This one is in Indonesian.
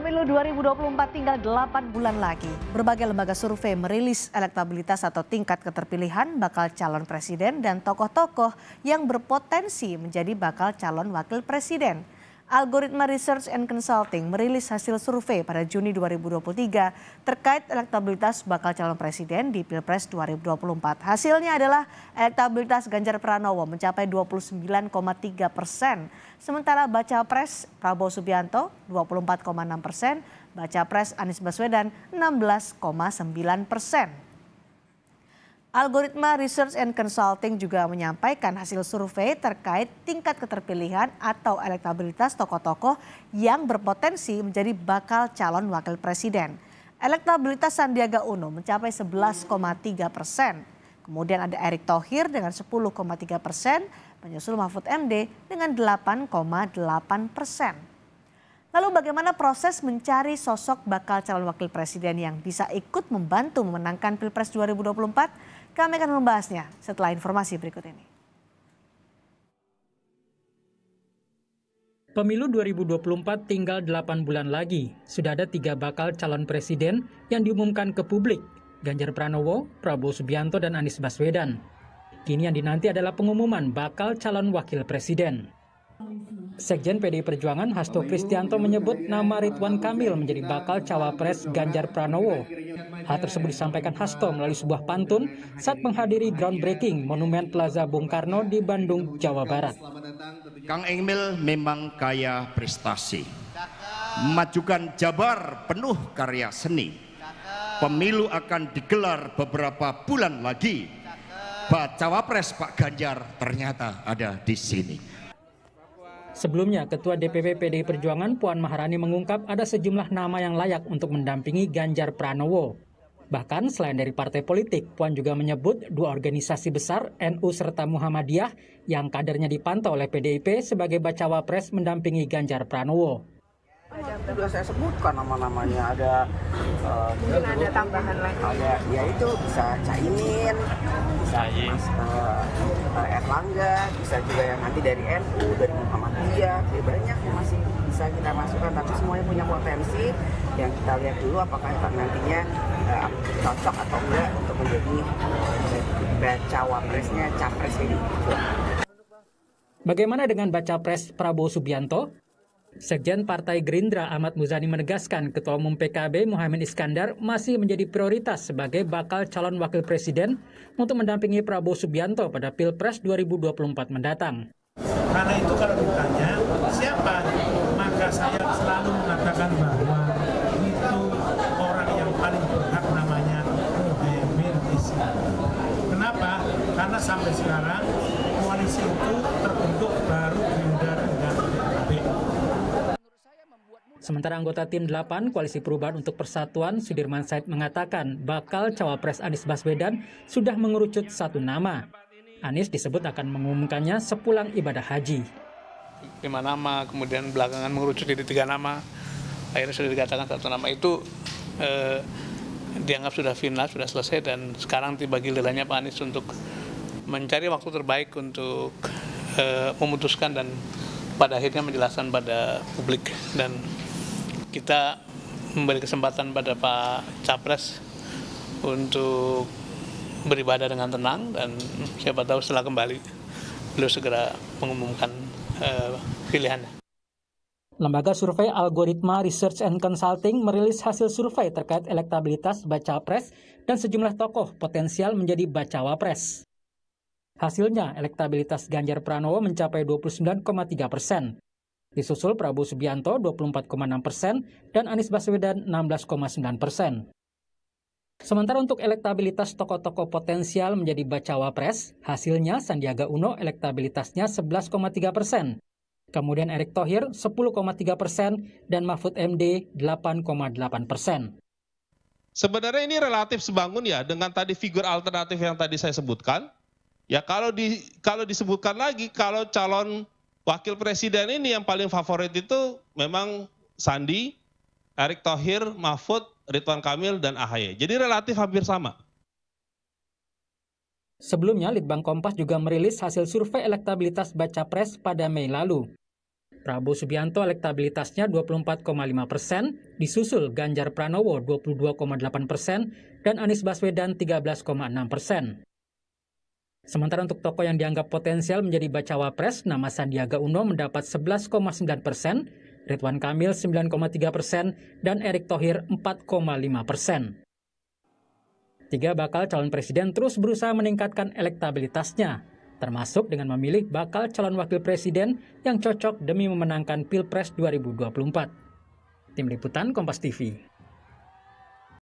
Pemilu 2024 tinggal 8 bulan lagi. Berbagai lembaga survei merilis elektabilitas atau tingkat keterpilihan bakal calon presiden dan tokoh-tokoh yang berpotensi menjadi bakal calon wakil presiden. Algoritma Research and Consulting merilis hasil survei pada Juni 2023 terkait elektabilitas bakal calon presiden di Pilpres 2024. Hasilnya adalah elektabilitas Ganjar Pranowo mencapai 29,3 persen, sementara baca pres Prabowo Subianto 24,6 persen, baca pres Anies Baswedan 16,9 persen. Algoritma Research and Consulting juga menyampaikan hasil survei terkait tingkat keterpilihan atau elektabilitas tokoh-tokoh yang berpotensi menjadi bakal calon wakil presiden. Elektabilitas Sandiaga Uno mencapai 11,3 persen. Kemudian ada Erick Thohir dengan 10,3 persen, menyusul Mahfud MD dengan 8,8 persen. Lalu bagaimana proses mencari sosok bakal calon wakil presiden yang bisa ikut membantu memenangkan Pilpres 2024? Kami akan membahasnya setelah informasi berikut ini. Pemilu 2024 tinggal 8 bulan lagi. Sudah ada tiga bakal calon presiden yang diumumkan ke publik. Ganjar Pranowo, Prabowo Subianto, dan Anies Baswedan. Kini yang dinanti adalah pengumuman bakal calon wakil presiden. Sekjen PDI Perjuangan Hasto Kristianto menyebut nama Ridwan Kamil menjadi bakal cawapres Ganjar Pranowo. Hal tersebut disampaikan Hasto melalui sebuah pantun saat menghadiri groundbreaking Monumen Plaza Bung Karno di Bandung, Jawa Barat. Kang Emil memang kaya prestasi. Majukan Jabar penuh karya seni. Pemilu akan digelar beberapa bulan lagi. Pak Cawapres Pak Ganjar ternyata ada di sini. Sebelumnya, Ketua DPP PDI Perjuangan Puan Maharani mengungkap ada sejumlah nama yang layak untuk mendampingi Ganjar Pranowo. Bahkan selain dari partai politik, Puan juga menyebut dua organisasi besar NU serta Muhammadiyah yang kadernya dipantau oleh PDIP sebagai bacawa pres mendampingi Ganjar Pranowo sudah saya sebutkan nama-namanya ada uh, mungkin ada tambahan lagi ada ya itu bisa caimin bisa Mas uh, Erlangga bisa juga yang nanti dari NU dari Muhammadiyah ya banyak yang masih bisa kita masukkan tapi semuanya punya potensi yang kita lihat dulu apakah nantinya uh, cocok atau enggak untuk menjadi baca wapresnya capres ini Bagaimana dengan baca pres Prabowo Subianto? Sekjen Partai Gerindra Ahmad Muzani menegaskan Ketua Umum PKB Muhammad Iskandar masih menjadi prioritas sebagai bakal calon wakil presiden untuk mendampingi Prabowo Subianto pada Pilpres 2024 mendatang. Karena itu kalau ditanya siapa, maka saya selalu mengatakan bahwa itu orang yang paling berhak namanya Muhammad Iskandar. Kenapa? Karena sampai sekarang koalisi itu terbentuk baru Sementara anggota tim 8 Koalisi Perubahan untuk Persatuan Sudirman Said mengatakan bakal cawapres Anies Baswedan sudah mengerucut satu nama. Anies disebut akan mengumumkannya sepulang ibadah haji. Lima nama, kemudian belakangan mengerucut jadi tiga nama. Akhirnya sudah dikatakan satu nama itu eh, dianggap sudah final, sudah selesai dan sekarang tiba gilirannya Pak Anies untuk mencari waktu terbaik untuk eh, memutuskan dan pada akhirnya menjelaskan pada publik dan kita memberi kesempatan pada Pak Capres untuk beribadah dengan tenang dan siapa tahu setelah kembali beliau segera mengumumkan uh, pilihannya. Lembaga Survei Algoritma Research and Consulting merilis hasil survei terkait elektabilitas baca pres dan sejumlah tokoh potensial menjadi baca wapres. Hasilnya, elektabilitas Ganjar Pranowo mencapai 29,3 persen, disusul Prabowo Subianto 24,6 persen dan Anies Baswedan 16,9 persen. Sementara untuk elektabilitas tokoh-tokoh potensial menjadi bacawa pres, hasilnya Sandiaga Uno elektabilitasnya 11,3 persen, kemudian Erick Thohir 10,3 persen, dan Mahfud MD 8,8 persen. Sebenarnya ini relatif sebangun ya dengan tadi figur alternatif yang tadi saya sebutkan. Ya kalau di kalau disebutkan lagi kalau calon Wakil presiden ini yang paling favorit itu memang Sandi, Erick Thohir, Mahfud, Ridwan Kamil, dan AHY. Jadi relatif hampir sama. Sebelumnya, Litbang Kompas juga merilis hasil survei elektabilitas baca pres pada Mei lalu. Prabowo Subianto elektabilitasnya 24,5 persen, disusul Ganjar Pranowo 22,8 persen, dan Anies Baswedan 13,6 persen. Sementara untuk tokoh yang dianggap potensial menjadi bacawa pres, nama Sandiaga Uno mendapat 11,9 persen, Ridwan Kamil 9,3 persen, dan Erick Thohir 4,5 persen. Tiga bakal calon presiden terus berusaha meningkatkan elektabilitasnya, termasuk dengan memilih bakal calon wakil presiden yang cocok demi memenangkan Pilpres 2024. Tim Liputan Kompas TV